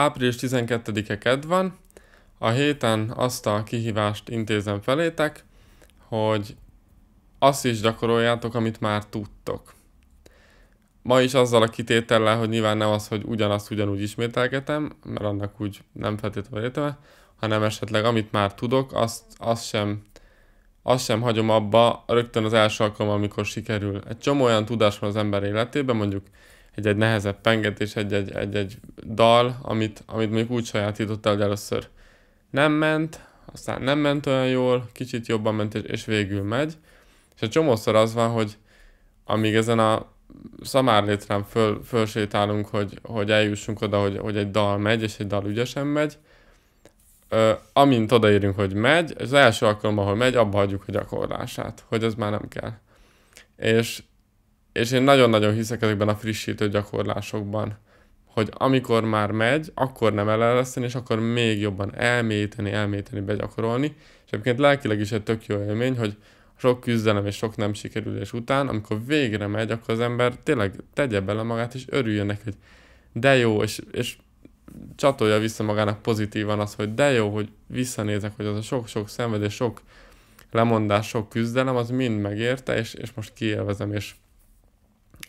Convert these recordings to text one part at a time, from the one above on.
Április 12-e van. a héten azt a kihívást intézem felétek, hogy azt is gyakoroljátok, amit már tudtok. Ma is azzal a kitétellel, hogy nyilván nem az, hogy ugyanazt ugyanúgy ismételgetem, mert annak úgy nem feltétlenül értem, hanem esetleg amit már tudok, azt, azt sem azt sem hagyom abba rögtön az első alkalommal, amikor sikerül. Egy csomó olyan tudás van az ember életében, mondjuk egy-egy nehezebb pengetés, egy egy-egy dal, amit, amit mondjuk úgy sajátított el, de először nem ment, aztán nem ment olyan jól, kicsit jobban ment, és, és végül megy. És egy csomószor az van, hogy amíg ezen a szamárlétrán föl, fölsétálunk, hogy, hogy eljussunk oda, hogy, hogy egy dal megy, és egy dal ügyesen megy, Ö, amint odaérünk, hogy megy, az első alkalom, ahol megy, abba hagyjuk a gyakorlását, hogy ez már nem kell. És, és én nagyon-nagyon hiszek ezekben a frissítő gyakorlásokban hogy amikor már megy, akkor nem elereszteni, és akkor még jobban elmélyíteni, elmélyíteni, begyakorolni. És egyébként lelkileg is egy tök jó élmény, hogy sok küzdelem és sok nem sikerülés után, amikor végre megy, akkor az ember tényleg tegye bele magát, és örüljön neki, hogy de jó, és, és csatolja vissza magának pozitívan az, hogy de jó, hogy visszanézek, hogy az a sok-sok szenvedés, sok lemondás, sok küzdelem, az mind megérte, és, és most kiélvezem, és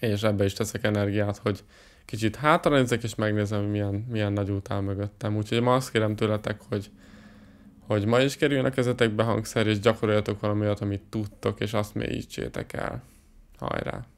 és ebbe is teszek energiát, hogy kicsit hátra nézek, és megnézem, milyen, milyen nagy út áll mögöttem. Úgyhogy ma azt kérem tőletek, hogy, hogy ma is kerüljön a kezetekbe hangszer, és gyakoroljatok valami amit tudtok, és azt mélyítsétek el. Hajrá!